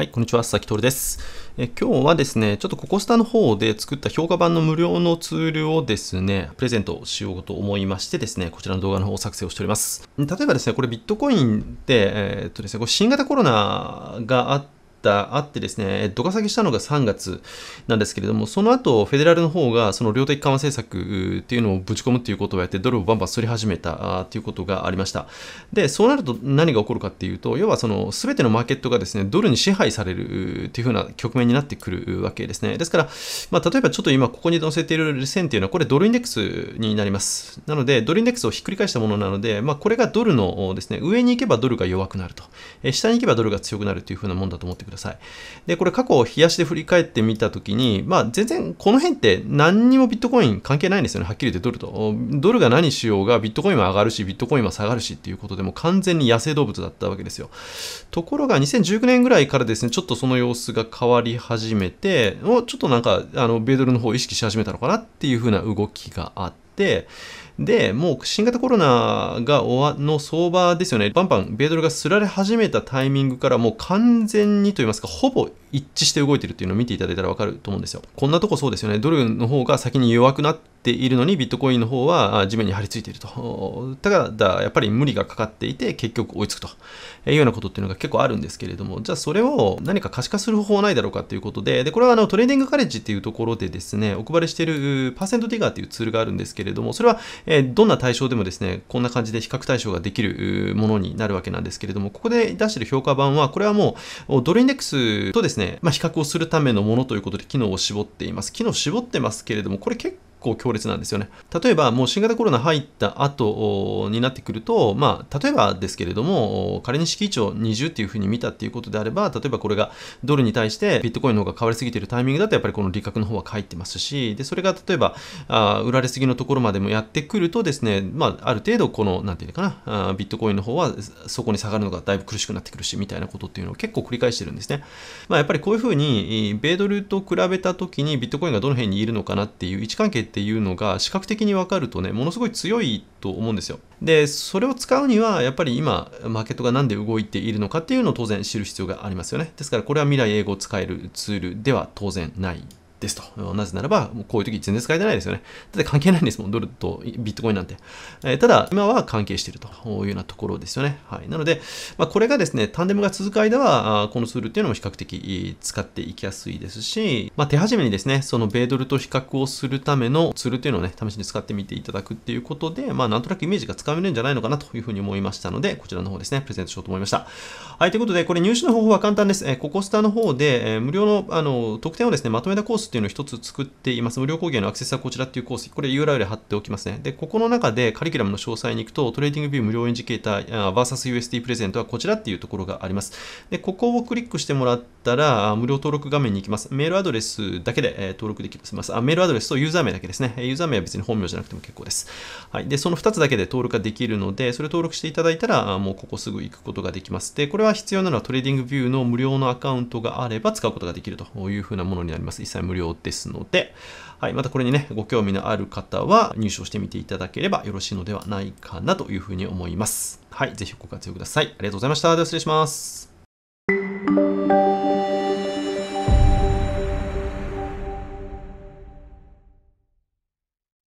はい、こんにちは、佐々木徹です。え今日はですね、ちょっとココスタの方で作った評価版の無料のツールをですね、プレゼントしようと思いましてですね、こちらの動画の方を作成をしております。例えばですね、これビットコインって、えー、っとですね、これ新型コロナがあって、た、あってですね、ドカ下げしたのが3月なんですけれども、その後、フェデラルの方が、その量的緩和政策っていうのをぶち込むっていうことをやって、ドルをバンバン反り始めたっていうことがありました。で、そうなると何が起こるかっていうと、要はその、すべてのマーケットがですね、ドルに支配されるっていうふうな局面になってくるわけですね。ですから、まあ、例えばちょっと今、ここに載せている線っていうのは、これドルインデックスになります。なので、ドルインデックスをひっくり返したものなので、まあ、これがドルのですね、上に行けばドルが弱くなると、下に行けばドルが強くなるというふうなもんだと思ってください。ください。で、これ過去を冷やしで振り返ってみたときに、まあ全然この辺って何にもビットコイン関係ないんですよね。はっきり言ってドルと。ドルが何しようがビットコインは上がるし、ビットコインは下がるしっていうことでも完全に野生動物だったわけですよ。ところが2019年ぐらいからですね、ちょっとその様子が変わり始めて、ちょっとなんか、あの、米ドルの方を意識し始めたのかなっていうふうな動きがあって、、で、もう新型コロナがの相場ですよね、バンバン米ドルがすられ始めたタイミングからもう完全にと言いますか、ほぼ一致して動いてるっていうのを見ていただいたらわかると思うんですよ。こんなとこそうですよね、ドルの方が先に弱くなっているのにビットコインの方は地面に張り付いていると。ただ、やっぱり無理がかかっていて結局追いつくというようなことっていうのが結構あるんですけれども、じゃあそれを何か可視化する方法はないだろうかということで、で、これはあのトレーディングカレッジっていうところでですね、お配りしているパーセントディガーっていうツールがあるんですけれども、それはどんな対象でもですね、こんな感じで比較対象ができるものになるわけなんですけれども、ここで出している評価版は、これはもうドルインデックスとですね、まあ、比較をするためのものということで機能を絞っています。機能を絞ってますけれども、これ結構構強烈なんですよね。例えば、もう新型コロナ入った後になってくると、まあ、例えばですけれども、仮に式位を20っていうふうに見たっていうことであれば、例えばこれがドルに対してビットコインの方が買われすぎてるタイミングだと、やっぱりこの利確の方は返ってますし、で、それが例えば、あ売られすぎのところまでもやってくるとですね、まあ、ある程度この、なんていうかなあ、ビットコインの方はそこに下がるのがだいぶ苦しくなってくるし、みたいなことっていうのを結構繰り返してるんですね。まあ、やっぱりこういうふうに、米ドルと比べたときにビットコインがどの辺にいるのかなっていう位置関係っていうのが視覚的に分かるとねものすごい強いと思うんですよでそれを使うにはやっぱり今マーケットが何で動いているのかっていうのを当然知る必要がありますよねですからこれは未来英語を使えるツールでは当然ないですと。なぜならば、もうこういう時全然使えてないですよね。だって関係ないんですもん、ドルとビットコインなんて。えー、ただ、今は関係しているというようなところですよね。はい。なので、まあ、これがですね、タンデムが続く間は、このツールっていうのも比較的使っていきやすいですし、まあ、手始めにですね、その米ドルと比較をするためのツールっていうのをね、試しに使ってみていただくっていうことで、まあ、なんとなくイメージがつかめるんじゃないのかなというふうに思いましたので、こちらの方ですね、プレゼントしようと思いました。はい。ということで、これ入手の方法は簡単です。えー、ココスタの方で、えー、無料の、あの、特典をですね、まとめたコースっていうのを1つ作っています。無料工芸のアクセスはこちらっていうコース、これ URL 貼っておきますね。で、ここの中でカリキュラムの詳細に行くと、トレーディングビュー無料インジケーター VSUSD プレゼントはこちらっていうところがあります。で、ここをクリックしてもらって、ったら、無料登録画面に行きます。メールアドレスだけで、え登録できます。あ、メールアドレスとユーザー名だけですね。ユーザー名は別に本名じゃなくても結構です。はい。で、その2つだけで登録ができるので、それ登録していただいたら、もうここすぐ行くことができます。で、これは必要なのはトレーディングビューの無料のアカウントがあれば使うことができるというふうなものになります。一切無料ですので、はい。またこれにね、ご興味のある方は入手をしてみていただければよろしいのではないかなというふうに思います。はい。ぜひご活用ください。ありがとうございました。では失礼します。